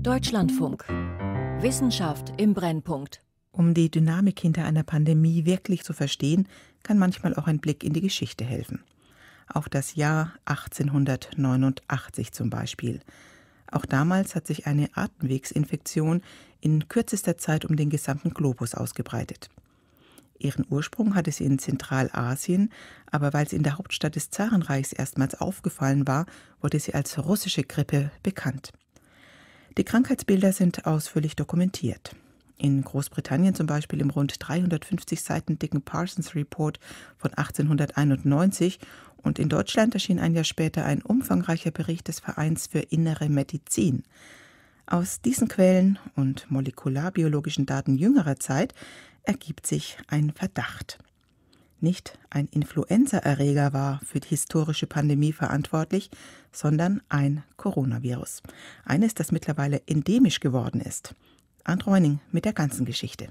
Deutschlandfunk. Wissenschaft im Brennpunkt. Um die Dynamik hinter einer Pandemie wirklich zu verstehen, kann manchmal auch ein Blick in die Geschichte helfen. Auch das Jahr 1889 zum Beispiel. Auch damals hat sich eine Atemwegsinfektion in kürzester Zeit um den gesamten Globus ausgebreitet. Ihren Ursprung hatte sie in Zentralasien, aber weil sie in der Hauptstadt des Zarenreichs erstmals aufgefallen war, wurde sie als russische Grippe bekannt. Die Krankheitsbilder sind ausführlich dokumentiert. In Großbritannien zum Beispiel im rund 350 Seiten dicken Parsons Report von 1891 und in Deutschland erschien ein Jahr später ein umfangreicher Bericht des Vereins für innere Medizin. Aus diesen Quellen und molekularbiologischen Daten jüngerer Zeit ergibt sich ein Verdacht nicht ein Influenza-Erreger war für die historische Pandemie verantwortlich, sondern ein Coronavirus. Eines, das mittlerweile endemisch geworden ist. Arndt mit der ganzen Geschichte.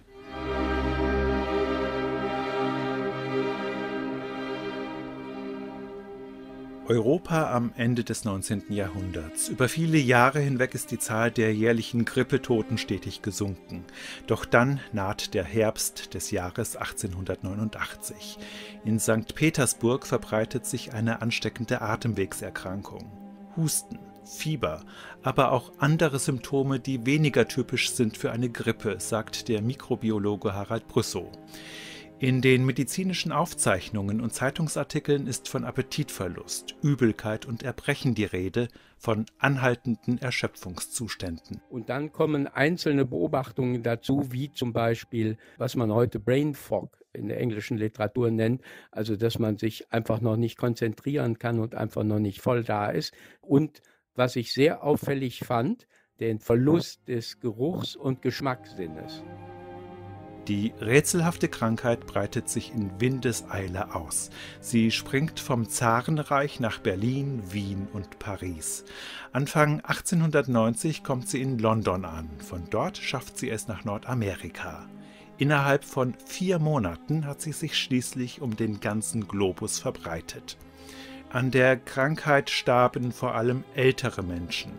Europa am Ende des 19. Jahrhunderts. Über viele Jahre hinweg ist die Zahl der jährlichen Grippetoten stetig gesunken. Doch dann naht der Herbst des Jahres 1889. In St. Petersburg verbreitet sich eine ansteckende Atemwegserkrankung. Husten, Fieber, aber auch andere Symptome, die weniger typisch sind für eine Grippe, sagt der Mikrobiologe Harald Brüssow. In den medizinischen Aufzeichnungen und Zeitungsartikeln ist von Appetitverlust, Übelkeit und Erbrechen die Rede, von anhaltenden Erschöpfungszuständen. Und dann kommen einzelne Beobachtungen dazu, wie zum Beispiel, was man heute Brain Fog in der englischen Literatur nennt, also dass man sich einfach noch nicht konzentrieren kann und einfach noch nicht voll da ist. Und was ich sehr auffällig fand, den Verlust des Geruchs- und Geschmackssinnes. Die rätselhafte Krankheit breitet sich in Windeseile aus. Sie springt vom Zarenreich nach Berlin, Wien und Paris. Anfang 1890 kommt sie in London an. Von dort schafft sie es nach Nordamerika. Innerhalb von vier Monaten hat sie sich schließlich um den ganzen Globus verbreitet. An der Krankheit starben vor allem ältere Menschen.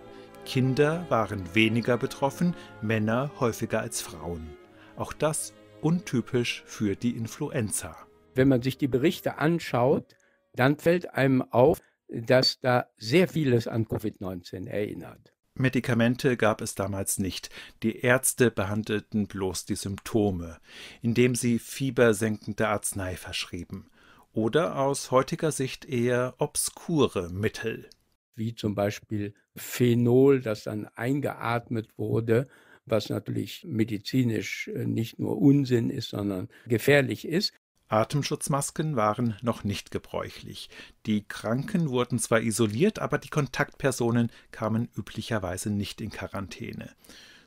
Kinder waren weniger betroffen, Männer häufiger als Frauen. Auch das untypisch für die Influenza. Wenn man sich die Berichte anschaut, dann fällt einem auf, dass da sehr vieles an Covid-19 erinnert. Medikamente gab es damals nicht. Die Ärzte behandelten bloß die Symptome, indem sie fiebersenkende Arznei verschrieben. Oder aus heutiger Sicht eher obskure Mittel. Wie zum Beispiel Phenol, das dann eingeatmet wurde, was natürlich medizinisch äh, nicht nur Unsinn ist, sondern gefährlich ist. Atemschutzmasken waren noch nicht gebräuchlich. Die Kranken wurden zwar isoliert, aber die Kontaktpersonen kamen üblicherweise nicht in Quarantäne.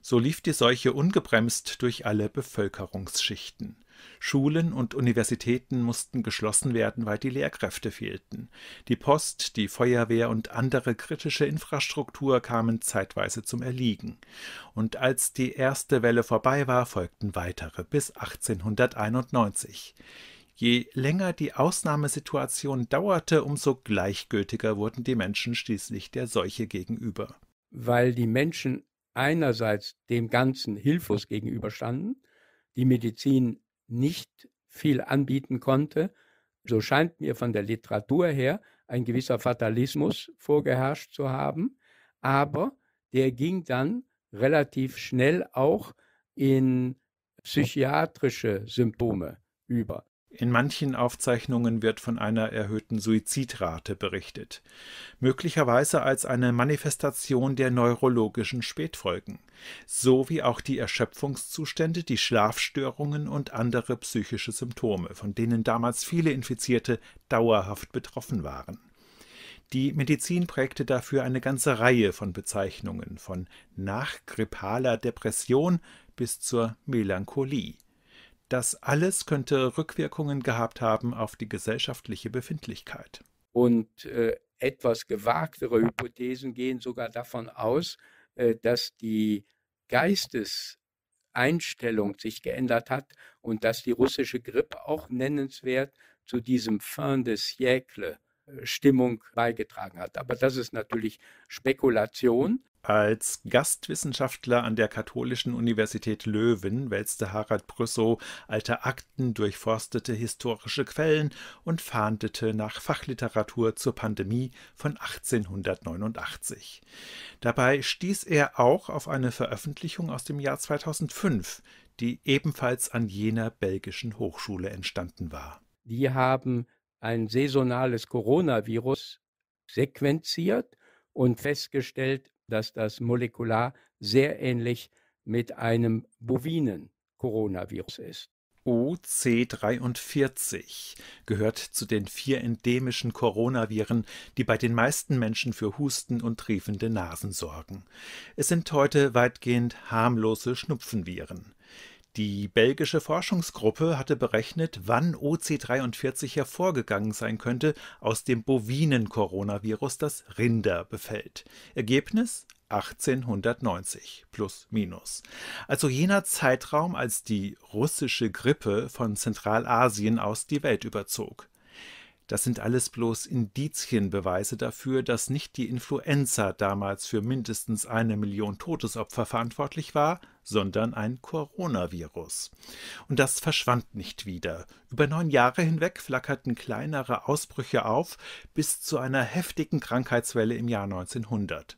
So lief die Seuche ungebremst durch alle Bevölkerungsschichten. Schulen und Universitäten mussten geschlossen werden, weil die Lehrkräfte fehlten. Die Post, die Feuerwehr und andere kritische Infrastruktur kamen zeitweise zum Erliegen. Und als die erste Welle vorbei war, folgten weitere bis 1891. Je länger die Ausnahmesituation dauerte, umso gleichgültiger wurden die Menschen schließlich der Seuche gegenüber. Weil die Menschen einerseits dem Ganzen hilflos gegenüberstanden, die Medizin nicht viel anbieten konnte. So scheint mir von der Literatur her ein gewisser Fatalismus vorgeherrscht zu haben, aber der ging dann relativ schnell auch in psychiatrische Symptome über. In manchen Aufzeichnungen wird von einer erhöhten Suizidrate berichtet, möglicherweise als eine Manifestation der neurologischen Spätfolgen, sowie auch die Erschöpfungszustände, die Schlafstörungen und andere psychische Symptome, von denen damals viele Infizierte dauerhaft betroffen waren. Die Medizin prägte dafür eine ganze Reihe von Bezeichnungen, von nachgrippaler Depression bis zur Melancholie. Das alles könnte Rückwirkungen gehabt haben auf die gesellschaftliche Befindlichkeit. Und äh, etwas gewagtere Hypothesen gehen sogar davon aus, äh, dass die Geisteseinstellung sich geändert hat und dass die russische Grippe auch nennenswert zu diesem Fin de siècle äh, Stimmung beigetragen hat. Aber das ist natürlich Spekulation. Als Gastwissenschaftler an der Katholischen Universität Löwen wälzte Harald Brüssow alte Akten, durchforstete historische Quellen und fahndete nach Fachliteratur zur Pandemie von 1889. Dabei stieß er auch auf eine Veröffentlichung aus dem Jahr 2005, die ebenfalls an jener belgischen Hochschule entstanden war. Die haben ein saisonales Coronavirus sequenziert und festgestellt, dass das molekular sehr ähnlich mit einem bovinen Coronavirus ist. OC43 gehört zu den vier endemischen Coronaviren, die bei den meisten Menschen für Husten und triefende Nasen sorgen. Es sind heute weitgehend harmlose Schnupfenviren. Die belgische Forschungsgruppe hatte berechnet, wann OC43 hervorgegangen sein könnte aus dem bovinen Coronavirus, das Rinder befällt. Ergebnis 1890 plus minus. Also jener Zeitraum, als die russische Grippe von Zentralasien aus die Welt überzog. Das sind alles bloß Indizienbeweise dafür, dass nicht die Influenza damals für mindestens eine Million Todesopfer verantwortlich war, sondern ein Coronavirus. Und das verschwand nicht wieder. Über neun Jahre hinweg flackerten kleinere Ausbrüche auf, bis zu einer heftigen Krankheitswelle im Jahr 1900.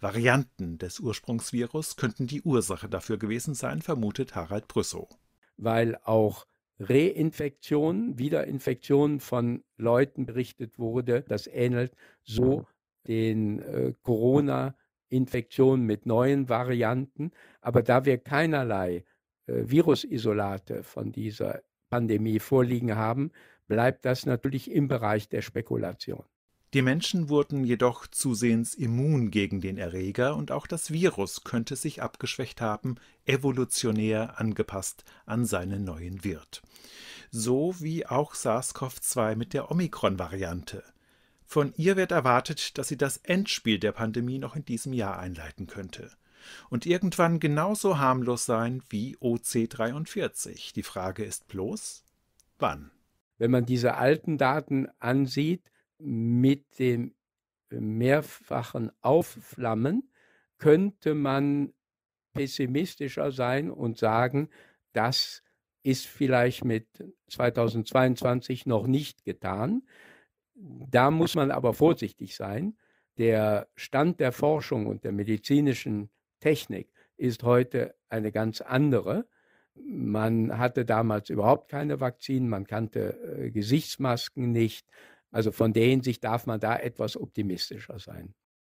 Varianten des Ursprungsvirus könnten die Ursache dafür gewesen sein, vermutet Harald Brüssow. Weil auch Reinfektionen, Wiederinfektionen von Leuten berichtet wurde. Das ähnelt so den äh, Corona-Infektionen mit neuen Varianten. Aber da wir keinerlei äh, Virusisolate von dieser Pandemie vorliegen haben, bleibt das natürlich im Bereich der Spekulation. Die Menschen wurden jedoch zusehends immun gegen den Erreger und auch das Virus könnte sich abgeschwächt haben, evolutionär angepasst an seinen neuen Wirt. So wie auch SARS-CoV-2 mit der Omikron-Variante. Von ihr wird erwartet, dass sie das Endspiel der Pandemie noch in diesem Jahr einleiten könnte. Und irgendwann genauso harmlos sein wie OC43. Die Frage ist bloß, wann? Wenn man diese alten Daten ansieht, mit dem mehrfachen Aufflammen könnte man pessimistischer sein und sagen, das ist vielleicht mit 2022 noch nicht getan. Da muss man aber vorsichtig sein. Der Stand der Forschung und der medizinischen Technik ist heute eine ganz andere. Man hatte damals überhaupt keine Vakzinen, man kannte äh, Gesichtsmasken nicht, also von der Hinsicht darf man da etwas optimistischer sein.